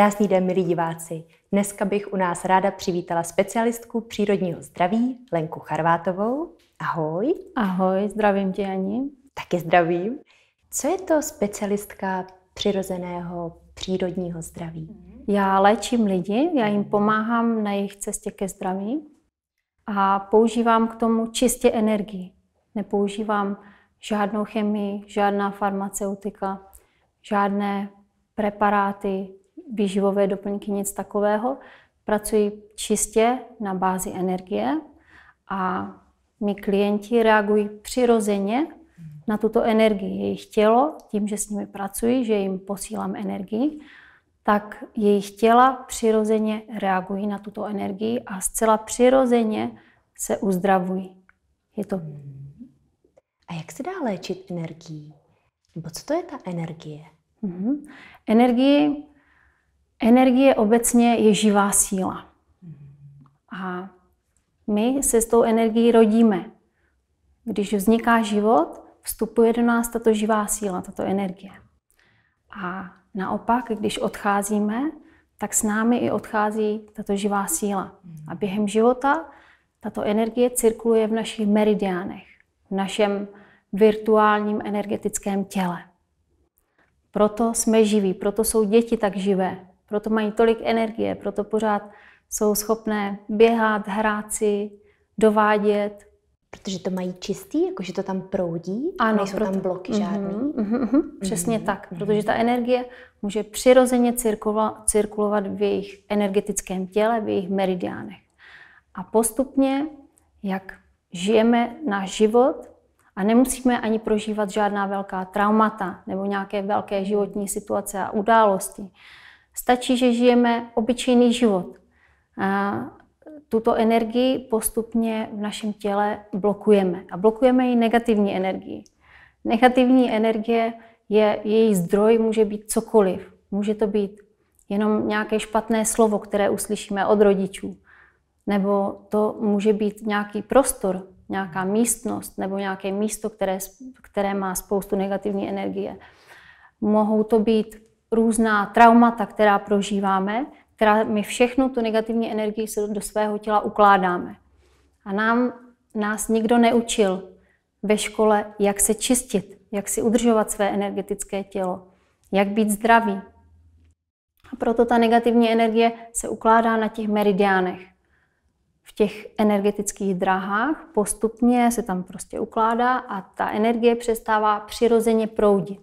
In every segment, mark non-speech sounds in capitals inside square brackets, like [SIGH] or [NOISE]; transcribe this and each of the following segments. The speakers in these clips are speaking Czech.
Krásný den, milí diváci. Dneska bych u nás ráda přivítala specialistku přírodního zdraví Lenku Charvátovou. Ahoj. Ahoj, zdravím tě, Ani. Taky zdravím. Co je to specialistka přirozeného přírodního zdraví? Já léčím lidi, já jim pomáhám na jejich cestě ke zdraví a používám k tomu čistě energii. Nepoužívám žádnou chemii, žádná farmaceutika, žádné preparáty, výživové doplňky, nic takového. Pracuji čistě na bázi energie a my klienti reagují přirozeně na tuto energii. Jejich tělo, tím, že s nimi pracuji, že jim posílám energii, tak jejich těla přirozeně reagují na tuto energii a zcela přirozeně se uzdravují. Je to. A jak se dá léčit energií? Nebo co to je ta energie? Mm-hmm. Energii Energie obecně je živá síla. A my se s tou energií rodíme. Když vzniká život, vstupuje do nás tato živá síla, tato energie. A naopak, když odcházíme, tak s námi i odchází tato živá síla. A během života tato energie cirkuluje v našich meridiánech, v našem virtuálním energetickém těle. Proto jsme živí, proto jsou děti tak živé, proto mají tolik energie, proto pořád jsou schopné běhat, hrát si, dovádět. Protože to mají čistý, jakože to tam proudí, ano, nejsou proto... tam bloky mhm, žádný. Mm-hmm, mm-hmm, mm-hmm. přesně mm-hmm. tak, mhm. protože ta energie může přirozeně cirkulovat v jejich energetickém těle, v jejich meridiánech. A postupně, jak žijeme náš život a nemusíme ani prožívat žádná velká traumata nebo nějaké velké mhm. životní situace a události, Stačí, že žijeme obyčejný život. A tuto energii postupně v našem těle blokujeme. A blokujeme ji negativní energii. Negativní energie je její zdroj, může být cokoliv. Může to být jenom nějaké špatné slovo, které uslyšíme od rodičů. Nebo to může být nějaký prostor, nějaká místnost nebo nějaké místo, které, které má spoustu negativní energie. Mohou to být různá traumata, která prožíváme, která my všechnu tu negativní energii do svého těla ukládáme. A nám, nás nikdo neučil ve škole, jak se čistit, jak si udržovat své energetické tělo, jak být zdravý. A proto ta negativní energie se ukládá na těch meridiánech, v těch energetických drahách, postupně se tam prostě ukládá a ta energie přestává přirozeně proudit.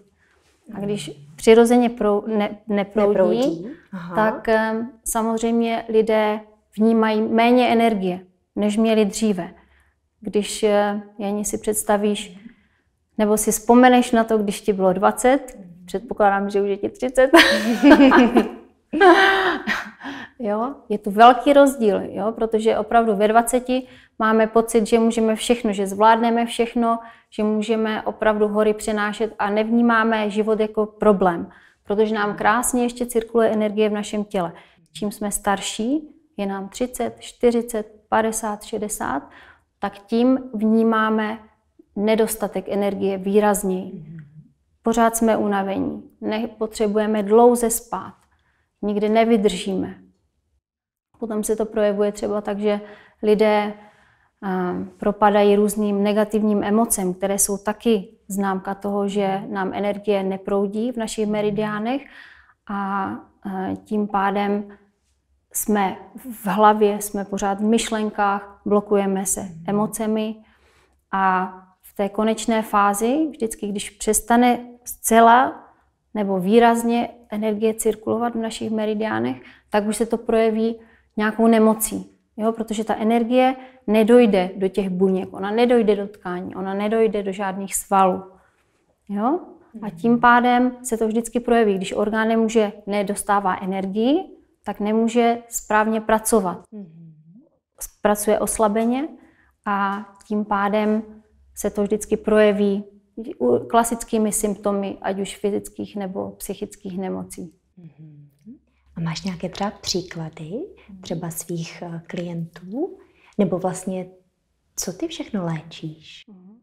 A když přirozeně prou, ne, neproudí, neproudí. tak um, samozřejmě lidé vnímají méně energie, než měli dříve. Když, uh, si představíš, nebo si vzpomeneš na to, když ti bylo 20, předpokládám, že už je ti 30, [LAUGHS] Jo? Je to velký rozdíl, jo? protože opravdu ve 20 máme pocit, že můžeme všechno, že zvládneme všechno, že můžeme opravdu hory přenášet a nevnímáme život jako problém, protože nám krásně ještě cirkuluje energie v našem těle. Čím jsme starší, je nám 30, 40, 50, 60, tak tím vnímáme nedostatek energie výrazněji. Mhm. Pořád jsme unavení, nepotřebujeme dlouze spát nikdy nevydržíme. Potom se to projevuje třeba tak, že lidé propadají různým negativním emocem, které jsou taky známka toho, že nám energie neproudí v našich meridiánech a tím pádem jsme v hlavě, jsme pořád v myšlenkách, blokujeme se emocemi a v té konečné fázi, vždycky, když přestane zcela nebo výrazně energie cirkulovat v našich meridiánech, tak už se to projeví nějakou nemocí. Jo? Protože ta energie nedojde do těch buněk, ona nedojde do tkání, ona nedojde do žádných svalů. Jo? A tím pádem se to vždycky projeví. Když orgán nemůže, nedostává energii, tak nemůže správně pracovat. Pracuje oslabeně a tím pádem se to vždycky projeví klasickými symptomy, ať už fyzických nebo psychických nemocí. Mm-hmm. A máš nějaké třeba příklady, třeba svých eh, klientů, nebo vlastně co ty všechno léčíš? Mm-hmm.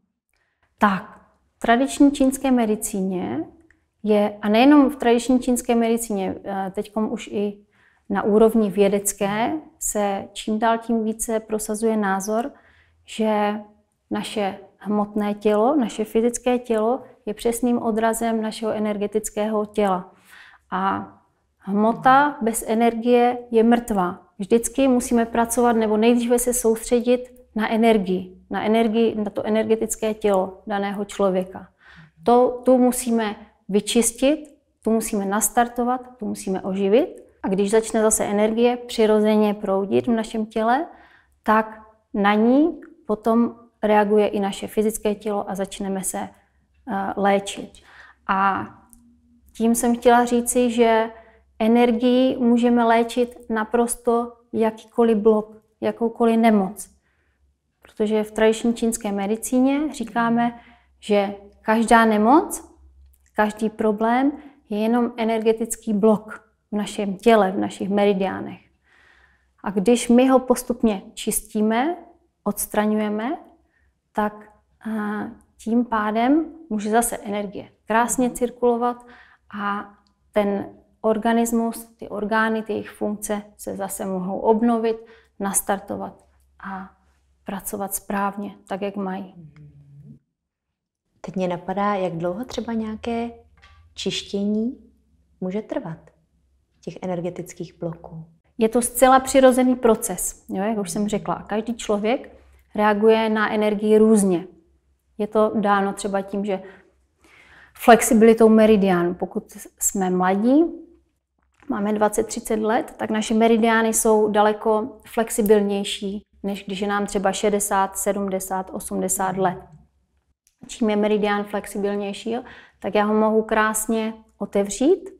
Tak, v tradiční čínské medicíně je, a nejenom v tradiční čínské medicíně, eh, teď už i na úrovni vědecké se čím dál tím více prosazuje názor, že naše hmotné tělo, naše fyzické tělo, je přesným odrazem našeho energetického těla. A hmota bez energie je mrtvá. Vždycky musíme pracovat nebo nejdříve se soustředit na energii, na energii, na to energetické tělo daného člověka. To, tu musíme vyčistit, tu musíme nastartovat, tu musíme oživit. A když začne zase energie přirozeně proudit v našem těle, tak na ní potom reaguje i naše fyzické tělo a začneme se eh, léčit. A tím jsem chtěla říci, že energii můžeme léčit naprosto jakýkoliv blok, jakoukoliv nemoc. Protože v tradiční čínské medicíně říkáme, že každá nemoc, každý problém je jenom energetický blok v našem těle, v našich meridiánech. A když my ho postupně čistíme, odstraňujeme, tak tím pádem může zase energie krásně mhm. cirkulovat a ten organismus, ty orgány, ty jejich funkce se zase mohou obnovit, nastartovat a pracovat správně, tak jak mají. Mhm. Teď mě napadá, jak dlouho třeba nějaké čištění může trvat těch energetických bloků. Je to zcela přirozený proces, jo, jak už jsem řekla. Každý člověk reaguje na energii různě. Je to dáno třeba tím, že flexibilitou meridianu. Pokud jsme mladí, máme 20-30 let, tak naše meridiány jsou daleko flexibilnější, než když je nám třeba 60, 70, 80 let. Čím je meridian flexibilnější, tak já ho mohu krásně otevřít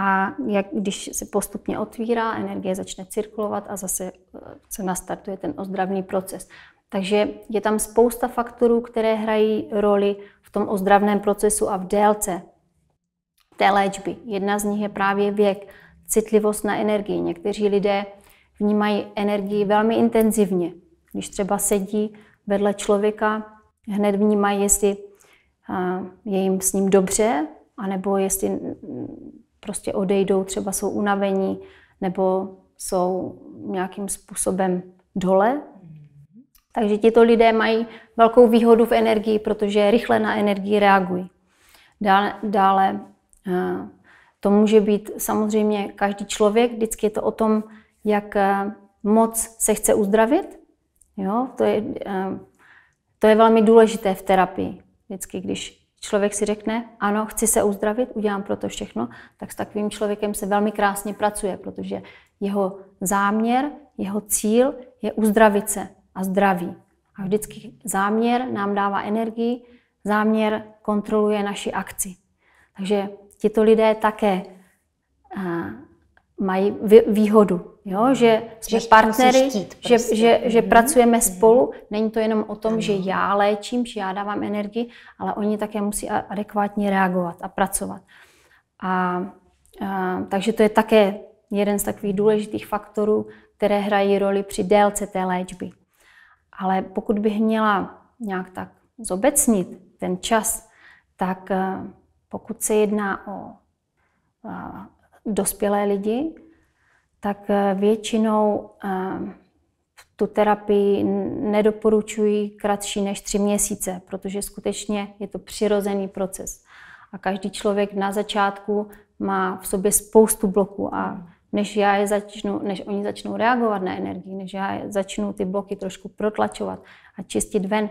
a jak, když se postupně otvírá, energie začne cirkulovat a zase eh, se nastartuje ten ozdravný proces. Takže je tam spousta faktorů, které hrají roli v tom ozdravném procesu a v délce té léčby. Jedna z nich je právě věk, citlivost na energii. Někteří lidé vnímají energii velmi intenzivně. Když třeba sedí vedle člověka, hned vnímají, jestli eh, je jim s ním dobře, anebo jestli prostě odejdou, třeba jsou unavení nebo jsou nějakým způsobem dole. Mhm. Takže tito lidé mají velkou výhodu v energii, protože rychle na energii reagují. Dále, dále eh, to může být samozřejmě každý člověk, vždycky je to o tom, jak eh, moc se chce uzdravit. Jo? To, je, eh, to je velmi důležité v terapii. Vždycky, když člověk si řekne, ano, chci se uzdravit, udělám pro to všechno, tak s takovým člověkem se velmi krásně pracuje, protože jeho záměr, jeho cíl je uzdravit se a zdraví. A vždycky záměr nám dává energii, záměr kontroluje naši akci. Takže tito lidé také mají výhodu Jo, že jsme že partnery, štít, prostě. že, že, že mm pracujeme mhm. spolu. Není to jenom o tom, mm. že já léčím, že já dávám energii, ale oni také musí adekvátně reagovat a pracovat. A, a, takže to je také jeden z takových důležitých faktorů, které hrají roli při délce té léčby. Ale pokud bych měla nějak tak zobecnit ten čas, tak eh, pokud se jedná o a, eh, dospělé lidi, tak eh, většinou eh, tu terapii nedoporučuji kratší než tři měsíce, protože skutečně je to přirozený proces. A každý člověk na začátku má v sobě spoustu bloků a než já je začnu, než oni začnou reagovat na energii, než já začnu ty bloky trošku protlačovat a čistit ven,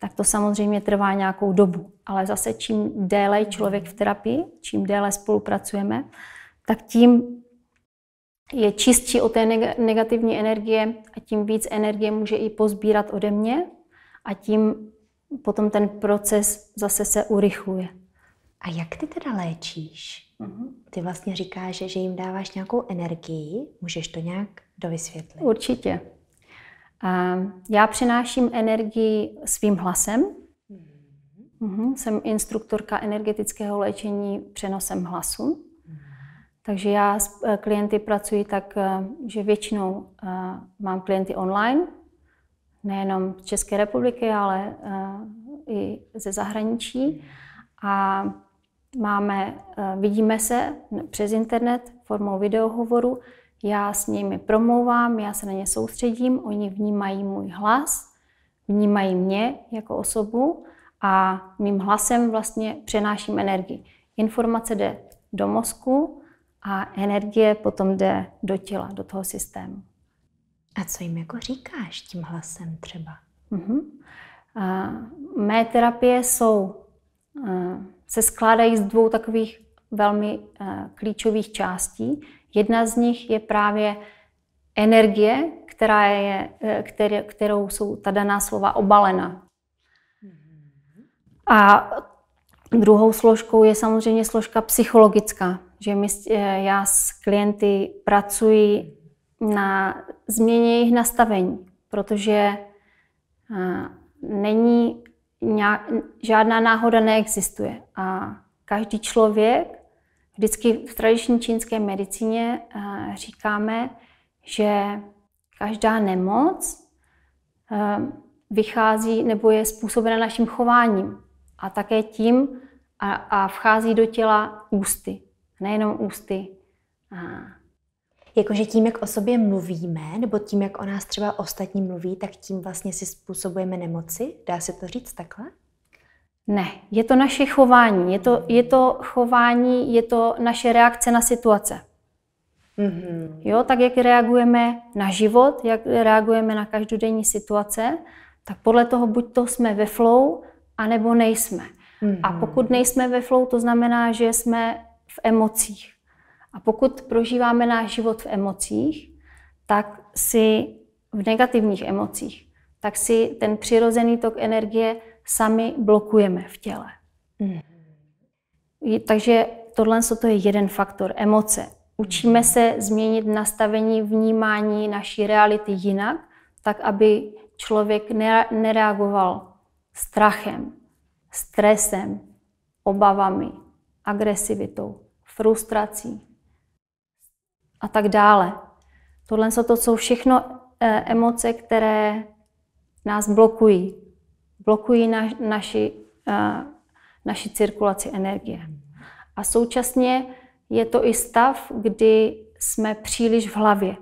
tak to samozřejmě trvá nějakou dobu. Ale zase čím déle člověk v terapii, čím déle spolupracujeme, tak tím je čistší od té negativní energie a tím víc energie může i pozbírat ode mě a tím potom ten proces zase se urychluje. A jak ty teda léčíš? Mhm. Ty vlastně říkáš, že jim dáváš nějakou energii, můžeš to nějak dovysvětlit? Určitě. Já přináším energii svým hlasem. Mhm. Mhm. Jsem instruktorka energetického léčení přenosem hlasu. Takže já s eh, klienty pracuji tak, eh, že většinou eh, mám klienty online, nejenom z České republiky, ale i ze zahraničí. A máme, vidíme se přes internet formou videohovoru. Já s nimi promlouvám, já se na ně soustředím, oni vnímají můj hlas, vnímají mě jako osobu a mým hlasem vlastně přenáším energii. Informace jde do mozku, a energie potom jde do těla, do toho systému. A co jim jako říkáš tím hlasem třeba? Uh-huh. Uh, mé terapie jsou, eh, se skládají z dvou takových velmi eh, klíčových částí. Jedna z nich je právě energie, která je, eh, který, kterou jsou ta daná slova obalena. Mhm. A druhou složkou je samozřejmě složka psychologická, že my, eh, já s klienty pracuji na změně jejich nastavení, protože eh, není nějak, žádná náhoda neexistuje. A každý člověk, vždycky v tradiční čínské medicíně eh, říkáme, že každá nemoc vychází nebo je způsobena naším chováním a také tím a, a vchází do těla ústy nejenom ústy. A... Jakože tím, jak o sobě mluvíme, nebo tím, jak o nás třeba ostatní mluví, tak tím vlastně si způsobujeme nemoci? Dá se to říct takhle? Ne, je to naše chování, je to, je to chování, je to naše reakce na situace. Mm-hmm. Jo, tak jak reagujeme na život, jak reagujeme na každodenní situace, tak podle toho buď to jsme ve flow, anebo nejsme. Mm-hmm. A mhm. pokud nejsme ve flow, to znamená, že jsme v emocích. A pokud prožíváme náš život v emocích, tak si v negativních emocích, tak si ten přirozený tok energie sami blokujeme v těle. Hmm. Takže tohle to je jeden faktor, emoce. Učíme se změnit nastavení vnímání naší reality jinak, tak aby člověk nereagoval strachem, stresem, obavami, agresivitou, frustrací a tak dále. Tohle to jsou všechno eh, emoce, které nás blokují. Blokují na, naši, eh, naši cirkulaci energie. A současně je to i stav, kdy jsme příliš v hlavě,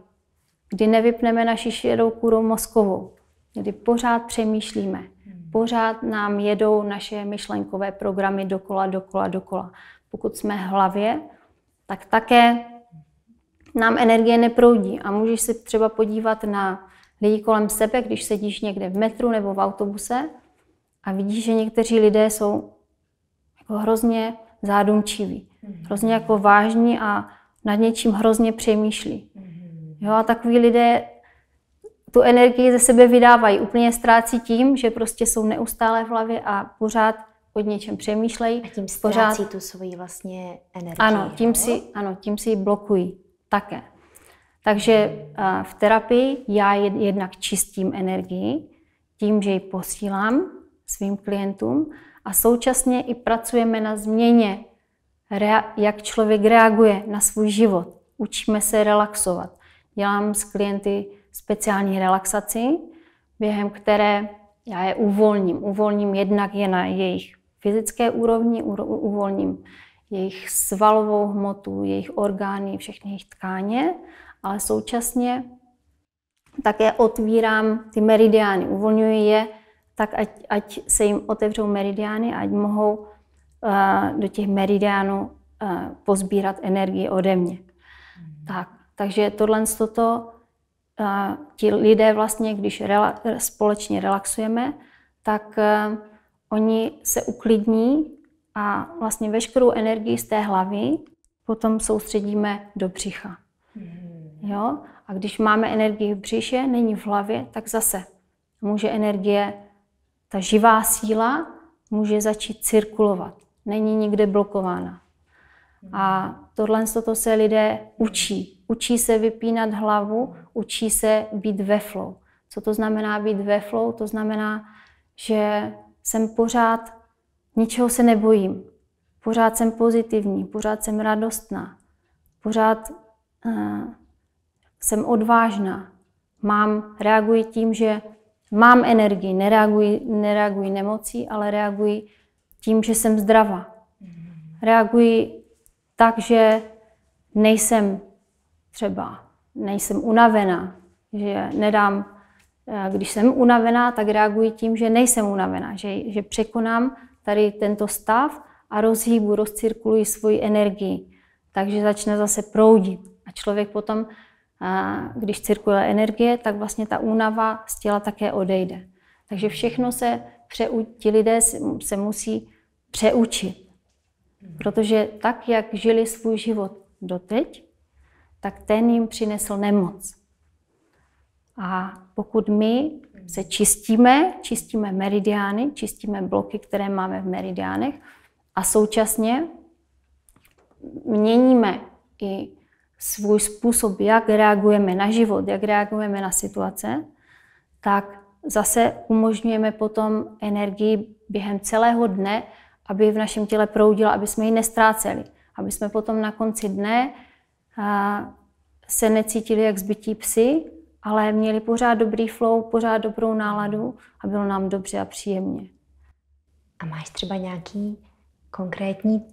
kdy nevypneme naši šedou kůru mozkovou, kdy pořád přemýšlíme. Pořád nám jedou naše myšlenkové programy dokola, dokola, dokola. Pokud jsme v hlavě, tak také nám energie neproudí. A můžeš se třeba podívat na lidi kolem sebe, když sedíš někde v metru nebo v autobuse a vidíš, že někteří lidé jsou jako hrozně zádumčiví, mhm. hrozně jako vážní a nad něčím hrozně přemýšlí. Mhm. Jo, a takový lidé tu energii ze sebe vydávají, úplně ztrácí tím, že prostě jsou neustále v hlavě a pořád pod něčem přemýšlejí. A tím ztrácí pořád... tu svoji vlastně energii. Ano, tím si, ano, tím si ji blokují také. Takže v terapii já jednak čistím energii tím, že ji posílám svým klientům a současně i pracujeme na změně, jak člověk reaguje na svůj život. Učíme se relaxovat. Dělám s klienty speciální relaxaci, během které já je uvolním. Uvolním jednak je na jejich fyzické úrovni, uvolním jejich svalovou hmotu, jejich orgány, všechny jejich tkáně, ale současně také otvírám ty meridiány, uvolňuji je tak, ať, ať se jim otevřou meridiány, ať mohou uh, do těch meridiánů uh, pozbírat energii ode mě. Mm. Tak, takže tohle toto ti lidé vlastně, když rela, společně relaxujeme, tak eh, oni se uklidní a vlastně veškerou energii z té hlavy potom soustředíme do břicha. Hmm. Jo? A když máme energii v břiše, není v hlavě, tak zase může energie, ta živá síla může začít cirkulovat. Není nikde blokována. A tohle to se lidé učí. Učí se vypínat hlavu, učí se být ve flow. Co to znamená být ve flow? To znamená, že jsem pořád, ničeho se nebojím. Pořád jsem pozitivní, pořád jsem radostná, pořád uh, jsem odvážná. Mám, reaguji tím, že mám energii, nereaguji, nereaguji nemocí, ale reaguji tím, že jsem zdravá. Mhm. Reaguji tak, že nejsem třeba nejsem unavená, že nedám, eh, když jsem unavená, tak reaguji tím, že nejsem unavená, že, že překonám tady tento stav a rozhýbu, rozcirkuluji svoji energii. Takže začne zase proudit. A člověk potom, eh, když cirkuluje energie, tak vlastně ta únava z těla také odejde. Takže všechno se ti lidé se musí přeučit. Protože tak, jak žili svůj život doteď, tak ten jim přinesl nemoc. A pokud my se čistíme, čistíme meridiány, čistíme bloky, které máme v meridiánech a současně měníme i svůj způsob, jak reagujeme na život, jak reagujeme na situace, tak zase umožňujeme potom energii během celého dne, aby v našem těle proudila, aby jsme ji nestráceli, aby jsme potom na konci dne se necítili jak zbytí psy, ale měli pořád dobrý flow, pořád dobrou náladu a bylo nám dobře a příjemně. A máš třeba nějaký konkrétní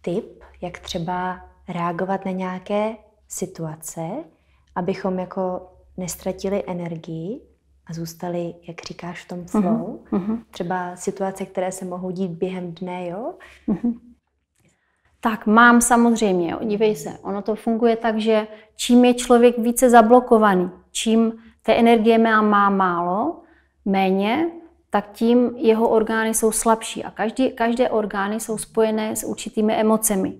tip, jak třeba reagovat na nějaké situace, abychom jako nestratili energii a zůstali, jak říkáš, v tom mhm, flow. Uh-huh. Třeba situace, které se mohou dít během dne, jo? Uh-huh. Tak mám samozřejmě, dívej se, ono to funguje tak, že čím je člověk více zablokovaný, čím té energie má, má málo, méně, tak tím jeho orgány jsou slabší. A každý, každé orgány jsou spojené s určitými emocemi.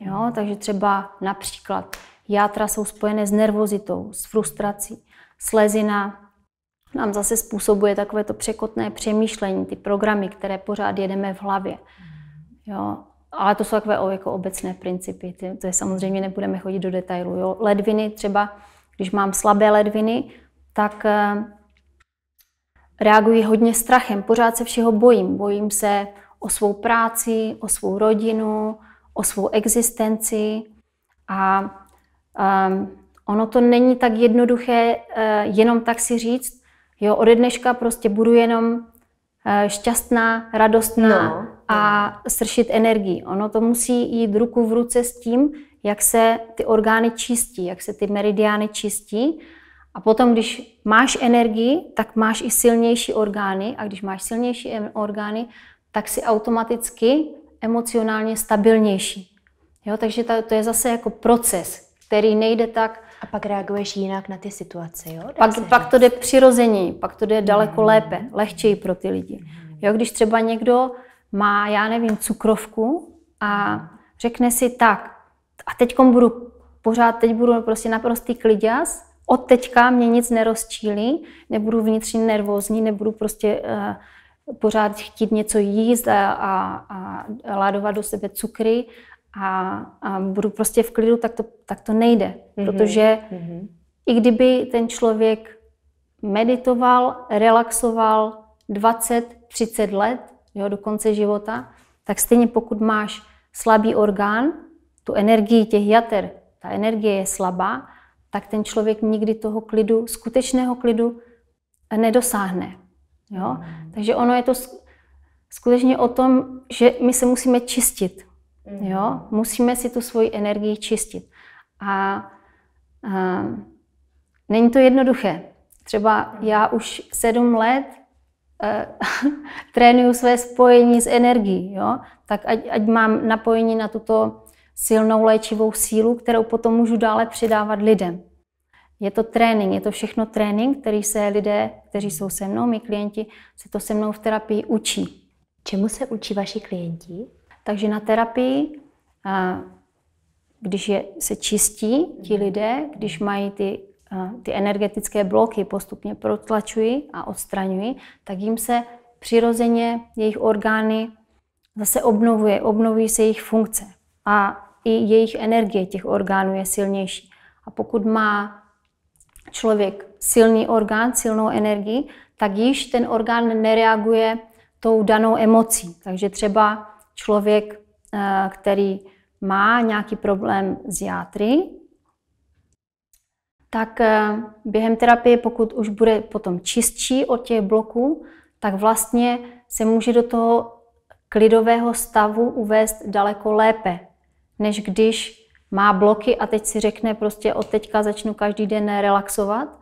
Jo? Takže třeba například játra jsou spojené s nervozitou, s frustrací. Slezina nám zase způsobuje takové to překotné přemýšlení, ty programy, které pořád jedeme v hlavě. Jo? ale to jsou takové jako obecné principy, ty, to je samozřejmě nebudeme chodit do detailu. Jo. Ledviny třeba, když mám slabé ledviny, tak e, reaguji hodně strachem, pořád se všeho bojím. Bojím se o svou práci, o svou rodinu, o svou existenci a um, ono to není tak jednoduché uh, jenom tak si říct, jo, ode dneška prostě budu jenom uh, šťastná, radostná, no a sršit energii. Ono to musí jít ruku v ruce s tím, jak se ty orgány čistí, jak se ty meridiány čistí. A potom, když máš energii, tak máš i silnější orgány. A když máš silnější orgány, tak si automaticky emocionálně stabilnější. Jo, takže to, to je zase jako proces, který nejde tak. A pak reaguješ jinak na ty situace, jo? pak, pak to jde přirozeně, pak to jde daleko mm. lépe, lehčeji pro ty lidi. Mm. Jo, když třeba někdo má, já nevím, cukrovku a řekne si tak, a teď budu pořád, teď budu prostě naprostý kliděz, od teďka mě nic nerozčílí, nebudu vnitřně nervózní, nebudu prostě uh, pořád chtít něco jíst a, a, a ládovat do sebe cukry a, a budu prostě v klidu, tak to, tak to nejde. Mm-hmm. Protože mm-hmm. i kdyby ten člověk meditoval, relaxoval 20, 30 let, jo, do konce života, tak stejně pokud máš slabý orgán, tu energii těch jater, ta energie je slabá, tak ten člověk nikdy toho klidu, skutečného klidu, nedosáhne. Jo? Hmm. Takže ono je to skutečně o tom, že my se musíme čistit. Hmm. Jo? Musíme si tu svoji energii čistit. A, a není to jednoduché. Třeba hmm. já už sedm let Eh, [LAUGHS] trénuju své spojení s energií, jo? tak ať, ať mám napojení na tuto silnou léčivou sílu, kterou potom můžu dále předávat lidem. Je to trénink, je to všechno trénink, který se lidé, kteří jsou se mnou, my klienti, se to se mnou v terapii učí. Čemu se učí vaši klienti? Takže na terapii, eh, když je, se čistí ti mhm. lidé, když mají ty ty energetické bloky postupně protlačují a odstraňují, tak jim se přirozeně jejich orgány zase obnovuje, obnoví se jejich funkce a i jejich energie těch orgánů je silnější. A pokud má člověk silný orgán, silnou energii, tak již ten orgán nereaguje tou danou emocí. Takže třeba člověk, eh, který má nějaký problém s játry, tak eh, během terapie, pokud už bude potom čistší od těch bloků, tak vlastně se může do toho klidového stavu uvést daleko lépe, než když má bloky a teď si řekne prostě od teďka začnu každý den relaxovat,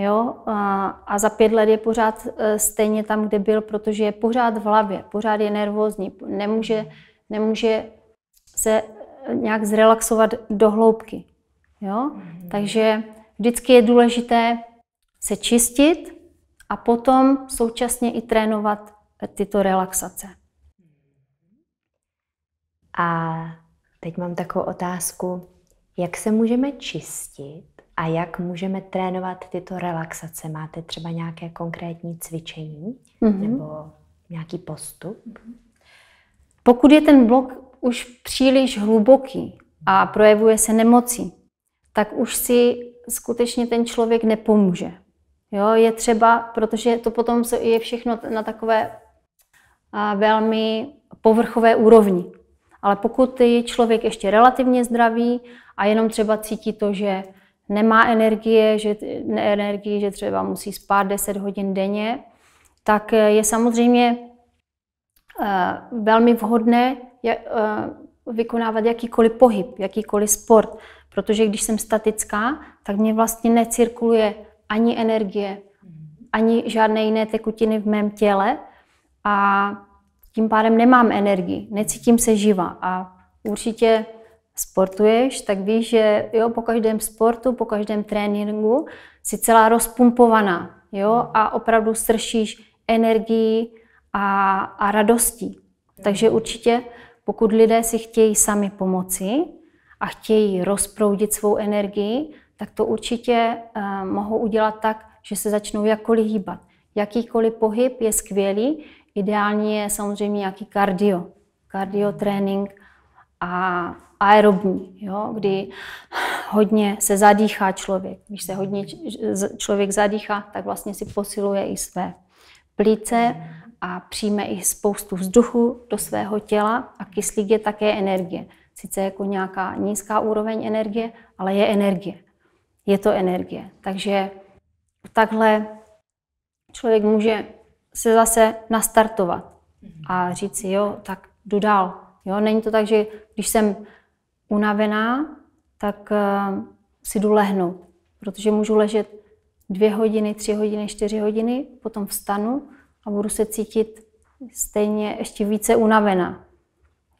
Jo? A za pět let je pořád eh, stejně tam, kde byl, protože je pořád v hlavě, pořád je nervózní, nemůže, nemůže se eh, nějak zrelaxovat do hloubky. Jo? Mm-hmm. Takže vždycky je důležité se čistit a potom současně i trénovat tyto relaxace. A teď mám takovou otázku, jak se můžeme čistit a jak můžeme trénovat tyto relaxace? Máte třeba nějaké konkrétní cvičení mm-hmm. nebo nějaký postup? Pokud je ten blok už příliš hluboký a projevuje se nemocí, tak už si skutečně ten člověk nepomůže. Jo, je třeba, protože to potom je všechno na takové velmi povrchové úrovni. Ale pokud je člověk ještě relativně zdravý a jenom třeba cítí to, že nemá energie, že, ne energii, že třeba musí spát 10 hodin denně, tak je samozřejmě velmi vhodné vykonávat jakýkoliv pohyb, jakýkoliv sport, protože když jsem statická, tak mě vlastně necirkuluje ani energie, ani žádné jiné tekutiny v mém těle a tím pádem nemám energii, necítím se živa a určitě sportuješ, tak víš, že jo, po každém sportu, po každém tréninku si celá rozpumpovaná jo, a opravdu sršíš energii a, a radostí. Takže určitě pokud lidé si chtějí sami pomoci a chtějí rozproudit svou energii, tak to určitě eh, mohou udělat tak, že se začnou jakkoliv hýbat. Jakýkoliv pohyb je skvělý, ideální je samozřejmě nějaký kardio, kardiotrénink a aerobní, jo, kdy hodně se zadýchá člověk. Když se hodně člověk zadýchá, tak vlastně si posiluje i své plíce a přijme i spoustu vzduchu do svého těla a kyslík je také energie. Sice jako nějaká nízká úroveň energie, ale je energie. Je to energie. Takže takhle člověk může se zase nastartovat a říct si, jo, tak jdu dál. Jo, není to tak, že když jsem unavená, tak uh, si jdu lehnout, protože můžu ležet dvě hodiny, tři hodiny, čtyři hodiny, potom vstanu a budu se cítit stejně ještě více unavená.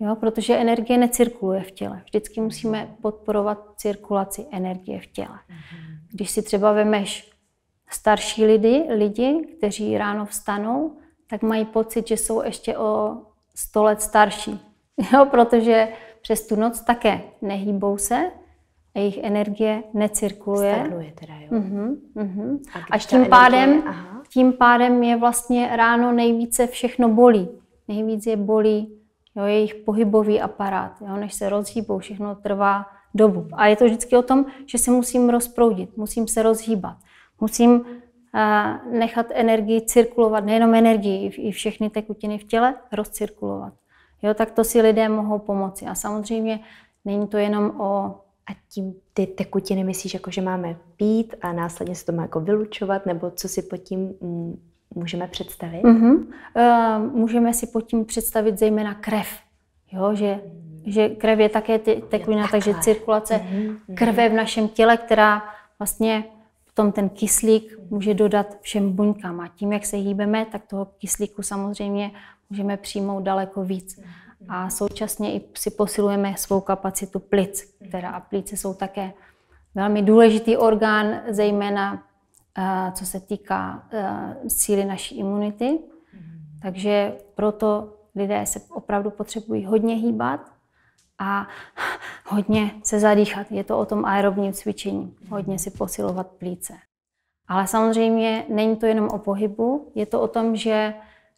Jo, protože energie necirkuluje v těle. Vždycky musíme podporovat cirkulaci energie v těle. Mhm. Když si třeba vemeš starší lidi, lidi, kteří ráno vstanou, tak mají pocit, že jsou ještě o 100 let starší. [LAUGHS] Jo, protože přes tu noc také nehýbou se a jejich energie necirkuluje. Stagnuje teda, jo. Uh-huh, uh-huh. A, a tím pádem... aha tím pádem je vlastně ráno nejvíce všechno bolí. Nejvíc je bolí jo, jejich pohybový aparát, jo, než se rozhýbou, všechno trvá dobu. A je to vždycky o tom, že se musím rozproudit, musím se rozhýbat, musím uh, nechat energii cirkulovat, nejenom energii, i všechny tekutiny v těle rozcirkulovat. Jo, tak to si lidé mohou pomoci. A samozřejmě není to jenom o a tím ty tekutiny myslíš, jako že máme pít a následně se to má jako vylučovat, nebo co si pod tím mm, můžeme představit? Mm-hmm. Uh, můžeme si pod tím představit zejména krev, jo, že, že krev je také ty tekutina, tak takže cirkulace mm-hmm. krve v našem těle, která vlastně potom ten kyslík může dodat všem buňkám a tím, jak se hýbeme, tak toho kyslíku samozřejmě můžeme přijmout daleko víc a současně i si posilujeme svou kapacitu plic, která a plíce jsou také velmi důležitý orgán, zejména eh, co se týká eh, síly naší imunity. Takže proto lidé se opravdu potřebují hodně hýbat a hodně se zadýchat. Je to o tom aerobním cvičení, hodně si posilovat plíce. Ale samozřejmě není to jenom o pohybu, je to o tom, že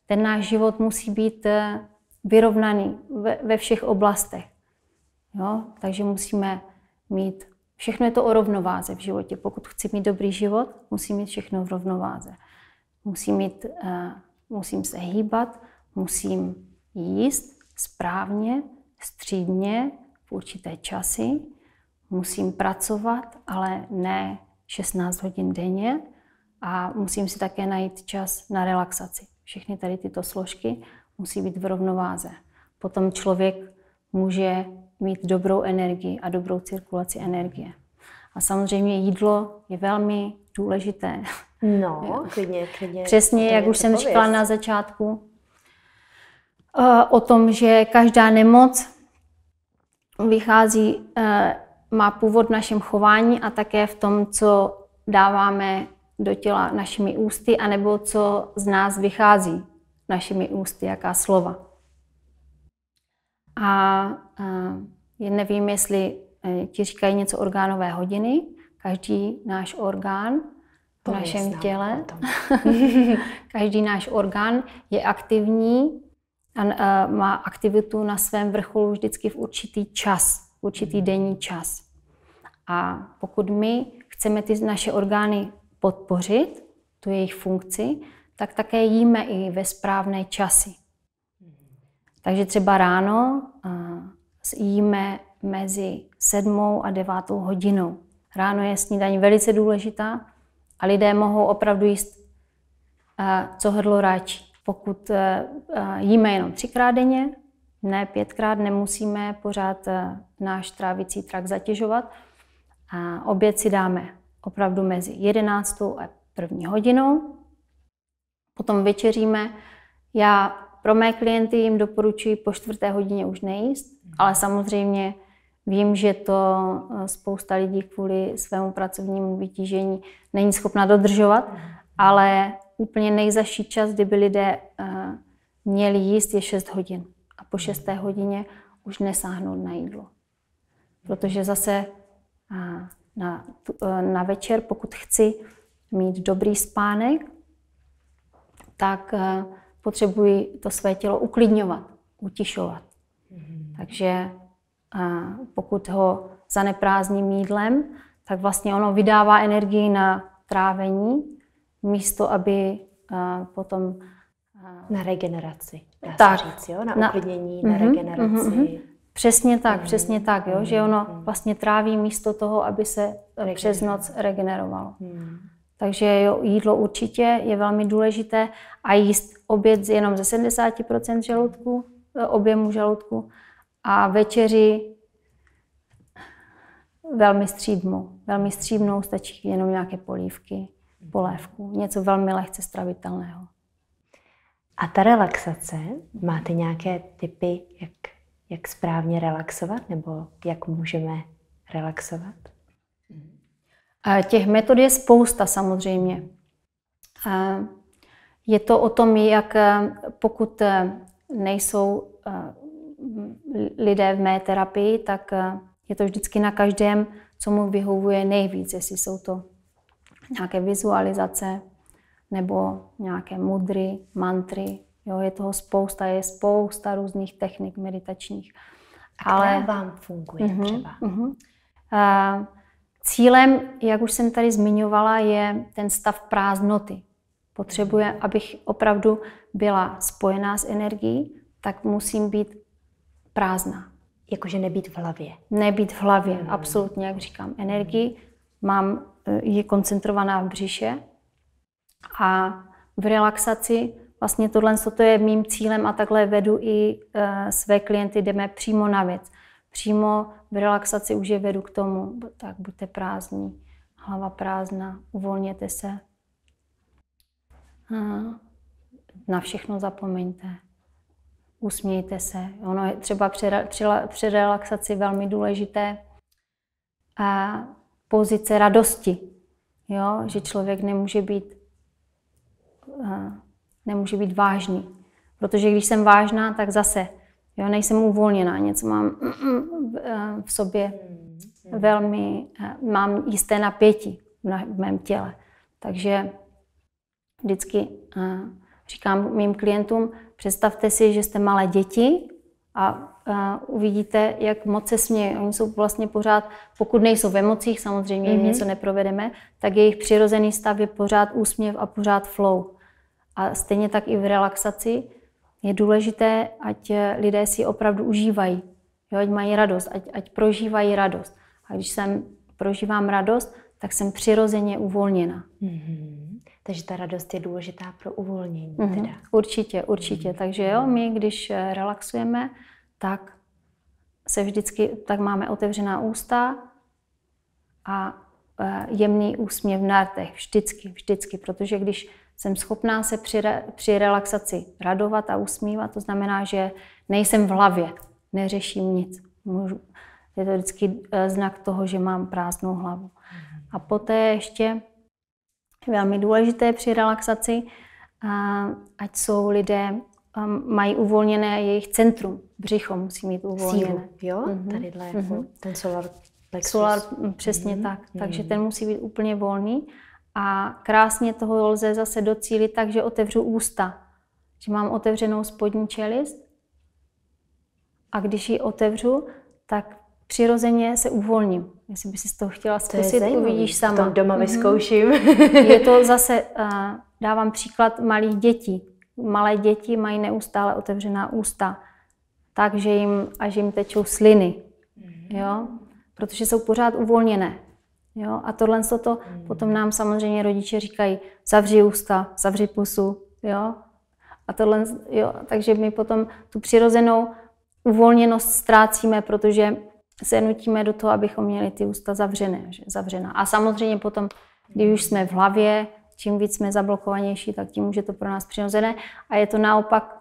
ten náš život musí být eh, vyrovnaný ve, ve všech oblastech. Jo? Takže musíme mít, všechno je to o rovnováze v životě. Pokud chci mít dobrý život, musím mít všechno v rovnováze. Musím, mít, uh, musím se hýbat, musím jíst správně, střídně, v určité časy, musím pracovat, ale ne 16 hodin denně a musím si také najít čas na relaxaci. Všechny tady tyto složky musí být v rovnováze. Potom člověk může mít dobrou energii a dobrou cirkulaci energie. A samozřejmě jídlo je velmi důležité. No, [LAUGHS] klidně, klidně. Přesně, klidně jak už jsem pověst. říkala na začátku, eh, o tom, že každá nemoc vychází, eh, má původ v našem chování a také v tom, co dáváme do těla našimi ústy, anebo co z nás vychází našimi ústy, jaká slova. A, a nevím, jestli e, ti říkají něco orgánové hodiny. Každý náš orgán to v našem těle, [LAUGHS] každý náš orgán je aktivní a má aktivitu na svém vrcholu vždycky v určitý čas, v určitý hmm. denní čas. A pokud my chceme ty naše orgány podpořit, tu jejich funkci, tak také jíme i ve správné časy. Takže třeba ráno jíme mezi sedmou a devátou hodinou. Ráno je snídaní velice důležitá a lidé mohou opravdu jíst, co hrdlo ráčí. Pokud e, e, jíme jenom třikrát denně, ne pětkrát, nemusíme pořád e, náš trávicí trak zatěžovat. A oběd si dáme opravdu mezi jedenáctou a první hodinou Potom večeříme. Já pro mé klienty jim doporučuji po čtvrté hodině už nejíst, ale samozřejmě vím, že to eh, spousta lidí kvůli svému pracovnímu vytížení není schopna dodržovat, ale úplně nejzaší čas, kdyby lidé eh, měli jíst, je 6 hodin. A po 6 hodině už nesáhnout na jídlo. Protože zase eh, na, na večer, pokud chci mít dobrý spánek, tak eh, potřebují to své tělo uklidňovat, utišovat. Mm-hmm. Takže eh, pokud ho zaneprázdním mídlem, tak vlastně ono vydává energii na trávení, místo aby eh, potom... Na regeneraci, dá tak, se říct, jo? Na, na uklidnění, na, na mhm, regeneraci. Mm-hmm, mm-hmm. Přesně tak, mm-hmm. přesně tak, jo? Mhm, že ono mhm. vlastně tráví místo toho, aby se Regeneru. přes noc regenerovalo. Mm. Takže jo, jídlo určitě je velmi důležité a jíst oběd jenom ze 70% žaludku, eh, objemu žaludku a večeři velmi střídmo. Velmi střídmou stačí jenom nějaké polívky, polévku, něco velmi lehce stravitelného. A ta relaxace, máte nějaké typy, jak, jak správně relaxovat nebo jak můžeme relaxovat? Těch metod je spousta samozřejmě. Je to o tom, jak eh, pokud eh, nejsou eh, lidé v mé terapii, tak je to vždycky na každém, co mu vyhovuje nejvíc, jestli jsou to nějaké vizualizace nebo nějaké mudry, mantry. Jo, je toho spousta, je spousta různých technik meditačních. A Ale... vám funguje mm-hmm, třeba? Mm-hmm. Uh, Cílem, jak už jsem tady zmiňovala, je ten stav prázdnoty. Potřebuje, mhm. abych opravdu byla spojená s energií, tak musím být prázdná. Jakože nebýt v hlavě. Nebýt v hlavě, hmm. absolutně, jak říkám, energii. Mám, eh, je koncentrovaná v břiše a v relaxaci vlastně tohle to je mým cílem a takhle vedu i e, své klienty, jdeme přímo na věc. Přímo v relaxaci už je vedu k tomu, tak buďte prázdní, hlava prázdná, uvolněte se. A na všechno zapomeňte. Usmějte se. Ono je třeba při, při, při relaxaci velmi důležité a pozice radosti. Jo? Že člověk nemůže být, nemůže být vážný. Protože když jsem vážná, tak zase Jo, nejsem uvolněná, něco mám mm, mm, eh, v sobě velmi, eh, mám jisté napětí v mém těle. Takže vždycky eh, říkám mým klientům, představte si, že jste malé děti a uvidíte, jak moc se smějí. Oni jsou vlastně pořád, pokud nejsou v emocích, samozřejmě jim mm-hmm. něco neprovedeme, tak jejich přirozený stav je pořád úsměv a pořád flow. A stejně tak i v relaxaci je důležité, ať eh, lidé si opravdu užívají, jo, ať mají radost, ať, ať prožívají radost. A když jsem prožívám radost, tak jsem přirozeně uvolněna. Mm-hmm. Takže ta radost je důležitá pro uvolnění. Mm-hmm. Teda. Určitě, určitě. Mm-hmm. Takže jo, my když eh, relaxujeme, tak se vždycky, tak máme otevřená ústa a eh, jemný úsměv na rtech. Vždycky, vždycky. Protože když jsem schopná se při, re, při relaxaci radovat a usmívat, to znamená, že nejsem v hlavě, neřeším nic. Můžu, je to vždycky eh, znak toho, že mám prázdnou hlavu. A poté ještě velmi důležité při relaxaci, eh, ať jsou lidé, eh, mají uvolněné jejich centrum, břicho musí mít uvolněné. Sílu, jo? Mm-hmm. Tadyhle, mm-hmm. Jako ten solar plexus. Solar, mm, přesně mm-hmm. tak. Takže mm-hmm. ten musí být úplně volný. A krásně toho lze zase docílit tak, že otevřu ústa. Že mám otevřenou spodní čelist a když ji otevřu, tak přirozeně se uvolním. Jestli by si to chtěla zkusit, to uvidíš sama. To doma mhm. vyzkouším. je to zase, eh, dávám příklad malých dětí. Malé děti mají neustále otevřená ústa, takže jim, až jim tečou sliny. Mhm. Jo? Protože jsou pořád uvolněné. Jo? A tohle to to mm. potom nám samozřejmě rodiče říkají, zavři ústa, zavři pusu, jo? A tohle, jo, takže my potom tu přirozenou uvolněnost ztrácíme, protože se nutíme do toho, abychom měli ty ústa zavřené, že? zavřená. A samozřejmě potom, když už jsme v hlavě, čím víc jsme zablokovanější, tak tím už je to pro nás přirozené. A je to naopak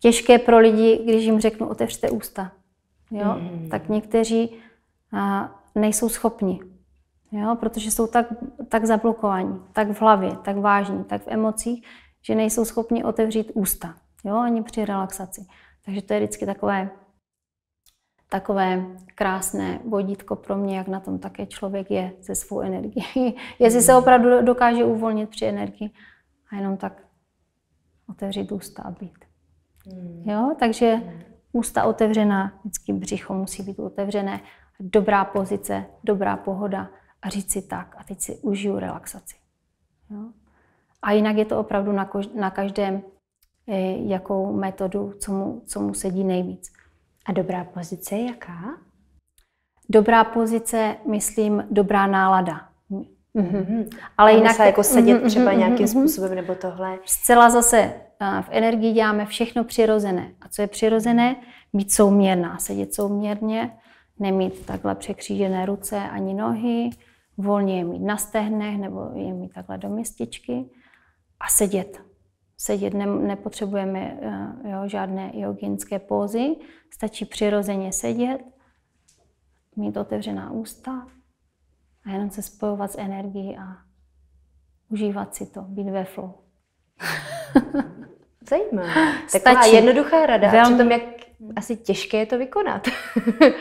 těžké pro lidi, když jim řeknu otevřte ústa. Jo? Mm. Tak někteří a, nejsou schopni. Jo? Protože jsou tak, tak zablokovaní, tak v hlavě, tak vážní, tak v emocích, že nejsou schopni otevřít ústa, jo? ani při relaxaci. Takže to je vždycky takové, takové krásné vodítko pro mě, jak na tom také člověk je se svou energií. [LAUGHS] Jestli se opravdu dokáže uvolnit při energii a jenom tak otevřít ústa a být. Hmm. Jo? Takže ústa otevřená, vždycky břicho musí být otevřené, dobrá pozice, dobrá pohoda a říct si tak a teď si užiju relaxaci. Jo? A jinak je to opravdu na, kož- na každém, eh, jakou metodu, co mu, co mu sedí nejvíc. A dobrá pozice je jaká? Dobrá pozice, myslím, dobrá nálada. Mm-hmm. Ale jinak... Se jako sedět mm-hmm, třeba mhm, nějakým mm-hmm. způsobem nebo tohle. Zcela zase eh, v energii děláme všechno přirozené. A co je přirozené? Být souměrná, sedět souměrně, nemít takhle překřížené ruce ani nohy, volně je mít na stehnech nebo je mít takhle do městičky a sedět. Sedět ne, nepotřebujeme eh, jo, žádné joginské pózy, stačí přirozeně sedět, mít otevřená ústa a jenom se spojovat s energií a užívat si to, být ve flow. [LAUGHS] Zajímavé. [LAUGHS] Taková Stačí. jednoduchá rada, Velmi... přitom jak asi těžké je to vykonat.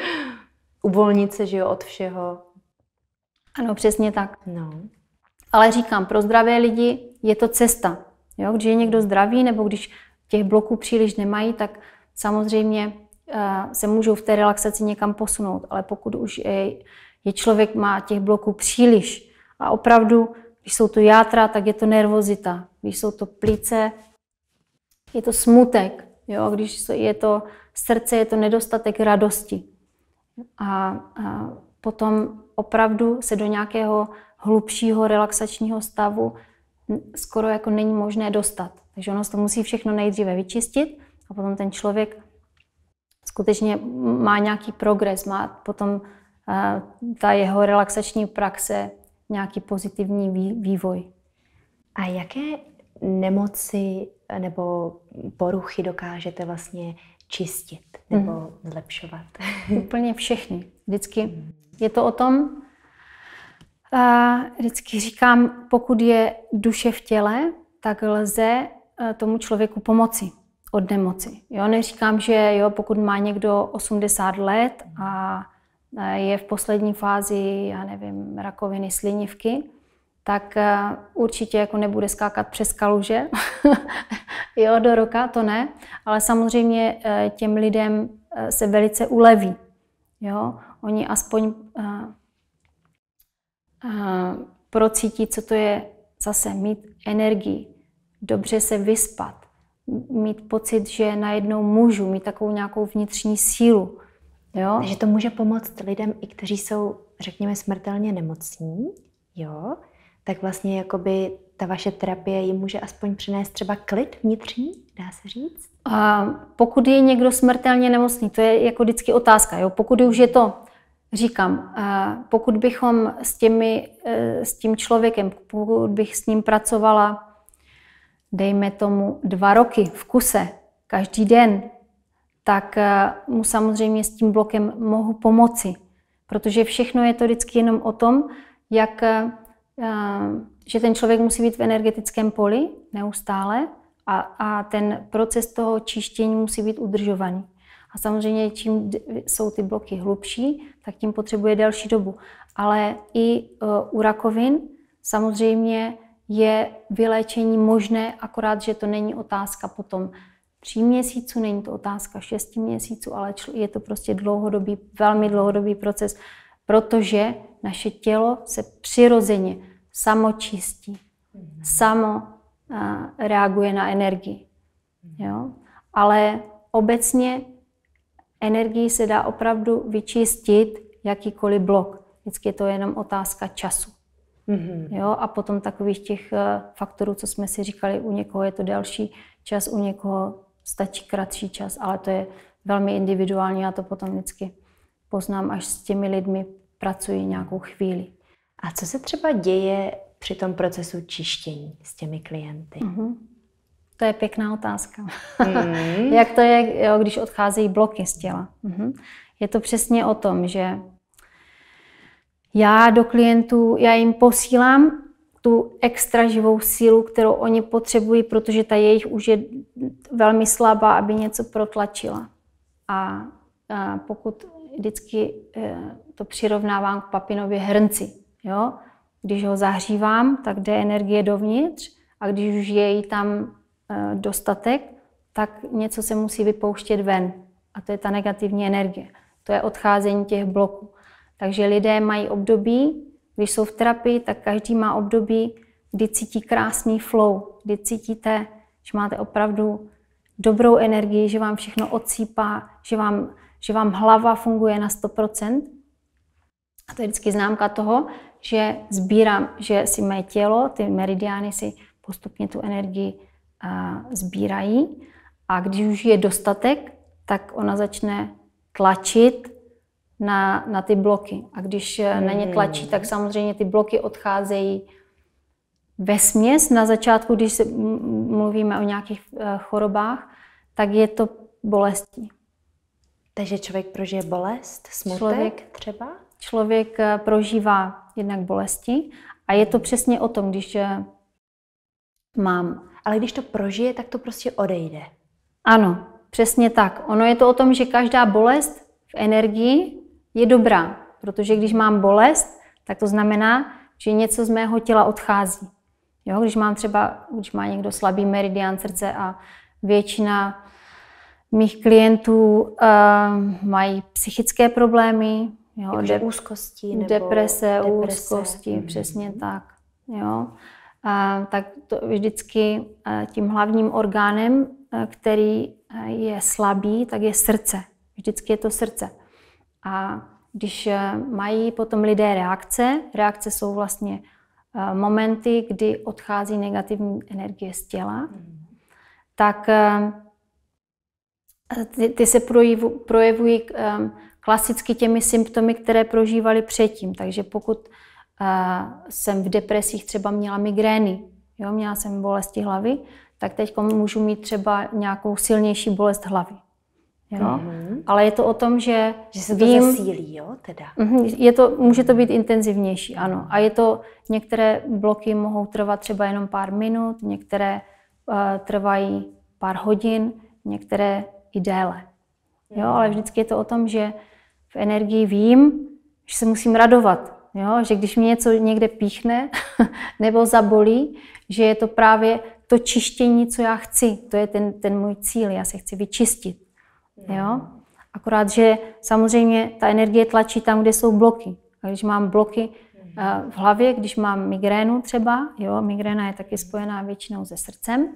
[LAUGHS] Uvolnit se, že jo, od všeho. Ano, přesně tak. No. Ale říkám, pro zdravé lidi je to cesta. Jo? Když je někdo zdravý, nebo když těch bloků příliš nemají, tak samozřejmě eh, se můžou v té relaxaci někam posunout. Ale pokud už je, je člověk má těch bloků příliš a opravdu, když jsou to játra, tak je to nervozita. Když jsou to plíce, je to smutek. Jo? Když je to srdce, je to nedostatek radosti. A, a potom opravdu se do nějakého hlubšího relaxačního stavu skoro jako není možné dostat. Takže ono to musí všechno nejdříve vyčistit a potom ten člověk skutečně má nějaký progres, má potom uh, ta jeho relaxační praxe nějaký pozitivní vývoj. A jaké nemoci nebo poruchy dokážete vlastně čistit mhm. nebo mm zlepšovat? [LAUGHS] Úplně všechny. Vždycky mhm. je to o tom, a vždycky říkám, pokud je duše v těle, tak lze e, tomu člověku pomoci od nemoci. Jo, neříkám, že jo, pokud má někdo 80 let a e, je v poslední fázi, já nevím, rakoviny slinivky, tak eh, určitě jako nebude skákat přes kaluže, [LAUGHS] jo, do roka, to ne, ale samozřejmě eh, těm lidem eh, se velice uleví, jo, oni aspoň procítí, co to je zase mít energii, dobře se vyspat, mít pocit, že najednou můžu, mít takovou nějakou vnitřní sílu. Jo? Takže to může pomoct lidem, i kteří jsou, řekněme, smrtelně nemocní, jo? tak vlastně jakoby ta vaše terapie jim může aspoň přinést třeba klid vnitřní, dá se říct? A pokud je někdo smrtelně nemocný, to je jako vždycky otázka. Jo? Pokud už je to, říkám, pokud bychom s, těmi, e, s tím člověkem, pokud bych s ním pracovala, dejme tomu dva roky v kuse, každý den, tak e, mu samozřejmě s tím blokem mohu pomoci. Protože všechno je to vždycky jenom o tom, jak e, Eh, že ten člověk musí být v energetickém poli neustále a, a ten proces toho čištění musí být udržovaný. A samozřejmě, čím jsou ty bloky hlubší, tak tím potřebuje delší dobu. Ale i eh, u rakovin samozřejmě je vyléčení možné, akorát, že to není otázka potom tří měsíců, není to otázka šesti měsíců, ale je to prostě dlouhodobý, velmi dlouhodobý proces protože naše tělo se přirozeně samočistí, samo reaguje na energii. Jo? Ale obecně energii se dá opravdu vyčistit jakýkoliv blok. Vždycky je to jenom otázka času. Mm-hmm. Jo? A potom takových těch e, faktorů, co jsme si říkali, u někoho je to delší čas, u někoho stačí kratší čas, ale to je velmi individuální a to potom vždycky poznám, až s těmi lidmi pracuji nějakou chvíli. A co se třeba děje při tom procesu čištění s těmi klienty? Mm-hmm. To je pěkná otázka. Mm-hmm. [LAUGHS] Jak to je, jo, když odcházejí bloky z těla? Mm-hmm. Je to přesně o tom, že já do klientů, já jim posílám tu extra živou sílu, kterou oni potřebují, protože ta jejich už je velmi slabá, aby něco protlačila. A, a pokud vždycky eh, to přirovnávám k papinově hrnci. Jo? Když ho zahřívám, tak jde energie dovnitř a když už je jí tam eh, dostatek, tak něco se musí vypouštět ven. A to je ta negativní energie. To je odcházení těch bloků. Takže lidé mají období, když jsou v terapii, tak každý má období, kdy cítí krásný flow, kdy cítíte, že máte opravdu dobrou energii, že vám všechno odsýpá, že vám že vám hlava funguje na 100%. A to je vždycky známka toho, že sbírám, že si mé tělo, ty meridiány si postupně tu energii sbírají. A když už je dostatek, tak ona začne tlačit na, na ty bloky. A když hmm. na ně tlačí, tak mm. samozřejmě ty bloky odcházejí ve směs. Na začátku, když mluvíme o nějakých e, chorobách, tak je to bolestí. Takže člověk prožije bolest, smutek člověk, třeba? Člověk eh, prožívá jednak bolesti a je to mhm. přesně o tom, když eh, mám. Ale když to prožije, tak to prostě odejde. Ano, přesně tak. Ono je to o tom, že každá bolest v energii je dobrá, protože když mám bolest, tak to znamená, že něco z mého těla odchází. Jo, když mám třeba, když má někdo slabý meridian srdce a většina mých klientů uh, mají psychické problémy, jo, de- úzkosti, nebo deprese, deprese, úzkosti, mm. přesně tak. Jo. A, tak to vždycky eh, tím hlavním orgánem, eh, který je slabý, tak je srdce. Vždycky je to srdce. A když mají potom lidé reakce, reakce jsou vlastně momenty, kdy odchází negativní energie z těla, mhm. tak ty, ty se projevu, projevují um, klasicky těmi symptomy, které prožívali předtím. Takže pokud uh, jsem v depresích třeba měla migrény, jo, měla jsem bolesti hlavy, tak teď můžu mít třeba nějakou silnější bolest hlavy. Jo? Mm-hmm. Ale je to o tom, že, že se to vím, zesílí, jo, teda. Mhm, je to, může to být intenzivnější, ano. A je to, některé bloky mohou trvat třeba jenom pár minut, některé uh, trvají pár hodin, některé i déle. Jo, mhm. ale vždycky je to o tom, že v energii vím, že se musím radovat, jo, že když mě něco někde píchne [LAUGHS] nebo zabolí, že je to právě to čištění, co já chci. To je ten, ten můj cíl, já se chci vyčistit. Mhm. Jo? Akorát, že samozřejmě ta energie tlačí tam, kde jsou bloky. A když mám bloky mhm. eh, v hlavě, když mám migrénu třeba, jo, migréna je taky spojená většinou se srdcem,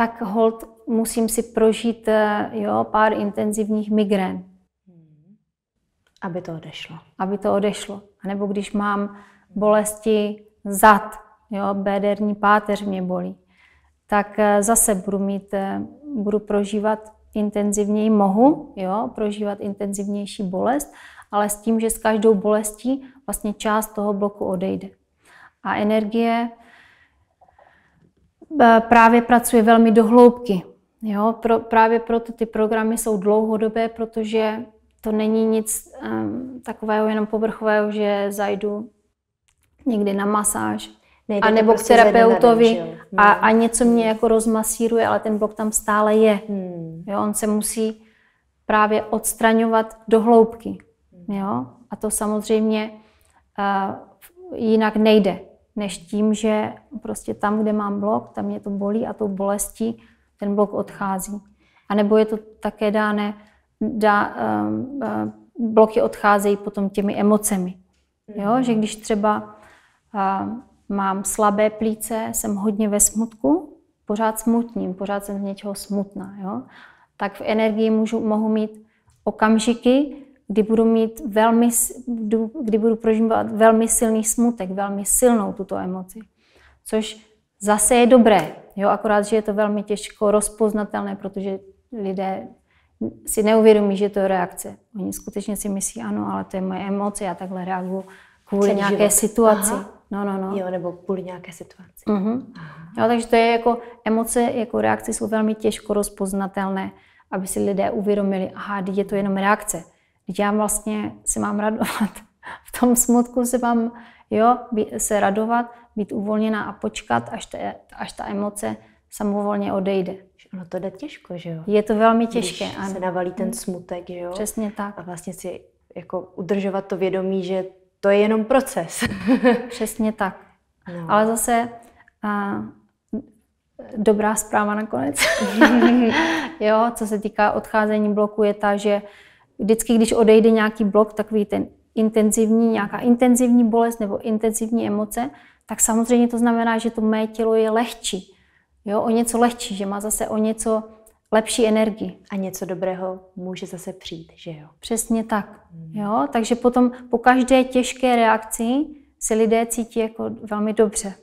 tak hold musím si prožít eh, jo, pár intenzivních migrén. Hmm. Aby to odešlo. Aby to odešlo. A nebo když mám bolesti zad, jo, béderní páteř mě bolí, tak eh, zase budu mít, eh, budu prožívat intenzivněji mohu, jo, prožívat intenzivnější bolest, ale s tím, že s každou bolestí vlastně část toho bloku odejde. A energie právě pracuje velmi dohloubky. Jo? Pro, právě proto ty programy jsou dlouhodobé, protože to není nic um, takového jenom povrchového, že zajdu někdy na masáž, a nebo prostě k terapeutovi den, hmm. a, a něco mě jako rozmasíruje, ale ten blok tam stále je. Hmm. Jo, on se musí právě odstraňovat do hloubky. Hmm. Jo? A to samozřejmě uh, jinak nejde než tím, že prostě tam, kde mám blok, tam mě to bolí a tou bolestí ten blok odchází. A nebo je to také dáne, dá, uh, uh, bloky odcházejí potom těmi emocemi. Jo? Mhm. Že když třeba uh, mám slabé plíce, jsem hodně ve smutku, pořád smutním, pořád jsem z něčeho smutná. Jo? Tak v energii můžu, mohu mít okamžiky, kdy budu mít velmi, kdy budu prožívat velmi silný smutek, velmi silnou tuto emoci. Což zase je dobré, jo, akorát, že je to velmi těžko rozpoznatelné, protože lidé si neuvědomí, že to je reakce. Oni skutečně si myslí, ano, ale to je moje emoce, já takhle reaguju kvůli Celý nějaké život. situaci. Aha. No, no, no. Jo, nebo kvůli nějaké situaci. Uh-huh. Aha. Jo, takže to je jako, emoce jako reakce jsou velmi těžko rozpoznatelné, aby si lidé uvědomili, aha, je to jenom reakce já vlastně si mám radovat. [LAUGHS] V tom smutku se mám jo, se radovat, být uvolněná a počkat, až ta, až ta emoce samovolně odejde. No to jde těžko, že jo? Je to velmi těžké. Když ano. se navalí ten mm. smutek, že jo? Přesně tak. A vlastně si jako udržovat to vědomí, že to je jenom proces. [LAUGHS] Přesně tak. No. Ale zase a, dobrá zpráva nakonec. [LAUGHS] jo, co se týká odcházení bloku je ta, že vždycky, když odejde nějaký blok, takový ten intenzivní, nějaká intenzivní bolest nebo intenzivní emoce, tak samozřejmě to znamená, že to mé tělo je lehčí. Jo, o něco lehčí, že má zase o něco lepší energii. A něco dobrého může zase přijít, že jo? Přesně tak. Hmm. Jo, takže potom po každé těžké reakci se lidé cítí jako velmi dobře.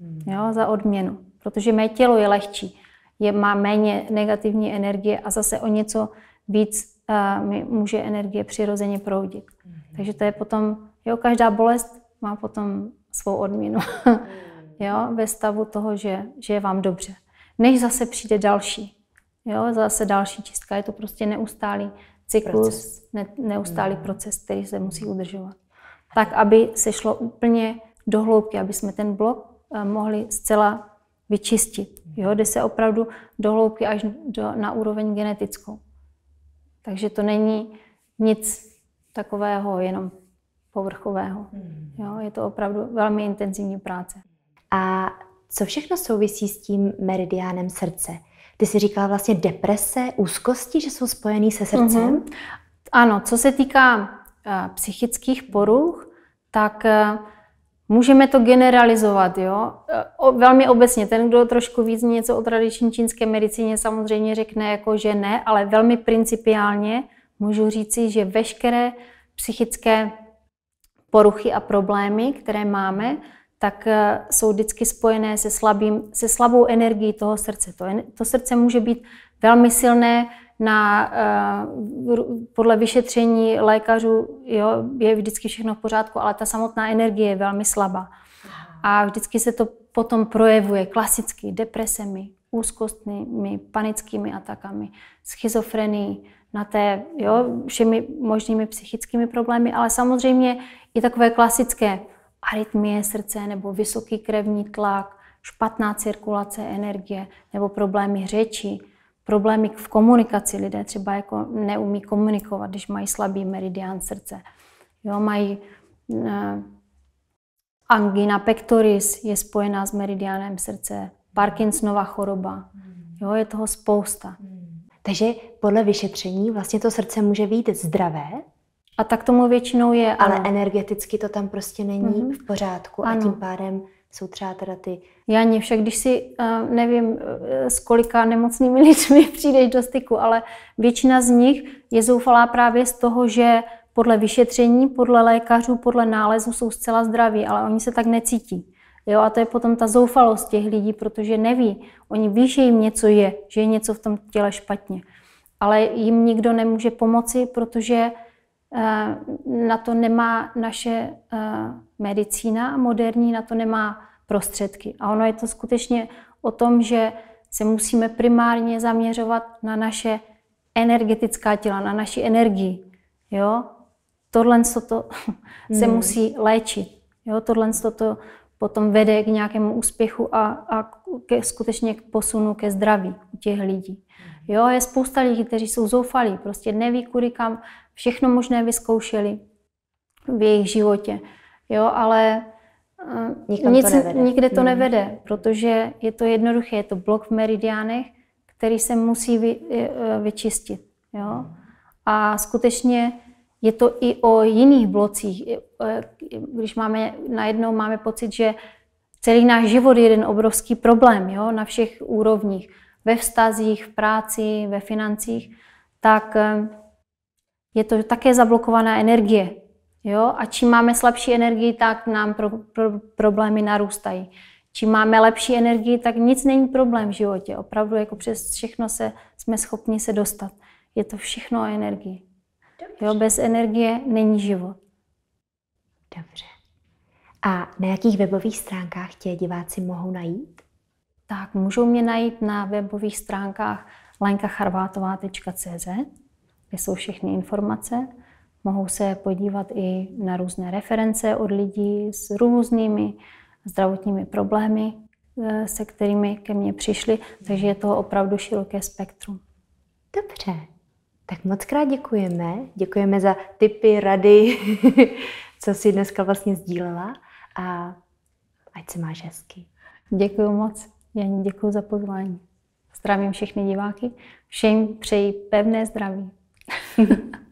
Hmm. Jo, za odměnu. Protože mé tělo je lehčí, je, má méně negativní energie a zase o něco víc mi může energie přirozeně proudit. Mm-hmm. Takže to je potom, jo, každá bolest má potom svou odměnu. [LAUGHS] jo, ve stavu toho, že, že je vám dobře. Než zase přijde další. Jo, zase další čistka. Je to prostě neustálý cyklus, proces. Ne, neustálý mm. proces, který se musí udržovat. Tak, aby se šlo úplně do hloubky, aby jsme ten blok eh, mohli zcela vyčistit. Jo, jde se opravdu do hloubky až do, na úroveň genetickou. Takže to není nic takového, jenom povrchového. Hmm. Jo, je to opravdu velmi intenzivní práce. A co všechno souvisí s tím meridiánem srdce? Ty jsi říkala vlastně deprese, úzkosti, že jsou spojený se srdcem? Uh-huh. Ano, co se týká uh, psychických poruch, tak uh, Můžeme to generalizovat, jo? E, o, velmi obecně, ten, kdo trošku víc něco o tradiční čínské medicíně, samozřejmě řekne jako, že ne, ale velmi principiálně můžu říci, že veškeré psychické poruchy a problémy, které máme, tak e, jsou vždycky spojené se, slabým, se slabou energií toho srdce. To, to srdce může být velmi silné, na, eh, podle vyšetření lékařů jo, je vždycky všechno v pořádku, ale ta samotná energie je velmi slabá. A vždycky se to potom projevuje klasicky depresemi, úzkostnými, panickými atakami, schizofrenií, na té, jo, všemi možnými psychickými problémy, ale samozřejmě i takové klasické arytmie srdce nebo vysoký krevní tlak, špatná cirkulace energie nebo problémy řeči, problémy v komunikaci. Lidé třeba jako neumí komunikovat, když mají slabý meridian srdce. Jo, mají eh, angina pectoris je spojená s meridianem srdce, Parkinsonova choroba. Jo, je toho spousta. Takže podle vyšetření vlastně to srdce může být zdravé, a tak tomu většinou je. Ale ano. energeticky to tam prostě není mm-hmm. v pořádku ano. a tím pádem jsou třeba teda ty... Janě, však když si, eh, nevím, eh, s kolika nemocnými lidmi [LAUGHS] přijdeš do styku, ale většina z nich je zoufalá právě z toho, že podle vyšetření, podle lékařů, podle nálezu jsou zcela zdraví, ale oni se tak necítí. Jo, a to je potom ta zoufalost těch lidí, protože neví. Oni ví, že jim něco je, že je něco v tom těle špatně. Ale jim nikdo nemůže pomoci, protože eh, na to nemá naše medicína moderní na to nemá prostředky. A ono je to skutečně o tom, že se musíme primárně zaměřovat na naše energetická těla, na naši energii. Jo? Tohle to, to [LAUGHS] hmm. se musí léčit. Jo? Tohle co to potom vede k nějakému úspěchu a, a ke, skutečně k posunu ke zdraví u těch lidí. Jo, je spousta lidí, kteří jsou zoufalí, prostě neví kudy kam, všechno možné vyzkoušeli v jejich životě jo, ale eh, Nikam nic, to nevede. nikde to hmm. nevede, hmm. protože je to jednoduché, je to blok v meridiánech, který se musí vy, eh, eh, vyčistit. Jo? A skutečně je to i o jiných blocích. Když máme, najednou máme pocit, že celý náš život je jeden obrovský problém jo? na všech úrovních, ve vztazích, v práci, ve financích, tak je to také zablokovaná energie. Jo? A čím máme slabší energii, tak nám pro, pro, problémy narůstají. Čím máme lepší energii, tak nic není problém v životě. Opravdu jako přes všechno se, jsme schopni se dostat. Je to všechno o energii. Dobře. Jo? Bez energie není život. Dobře. A na jakých webových stránkách tě diváci mohou najít? Tak, můžou mě najít na webových stránkách lenkacharvátová.cz, kde jsou všechny informace. Mohou se podívat i na různé reference od lidí s různými zdravotními problémy, eh, se kterými ke mně přišli, takže je to opravdu široké spektrum. Dobře, tak moc krát děkujeme. Děkujeme za tipy, rady, [LAUGHS] co si dneska vlastně sdílela a ať se máš hezky. Děkuji moc, Janí, děkuji za pozvání. Zdravím všechny diváky, všem přeji pevné zdraví. [LAUGHS]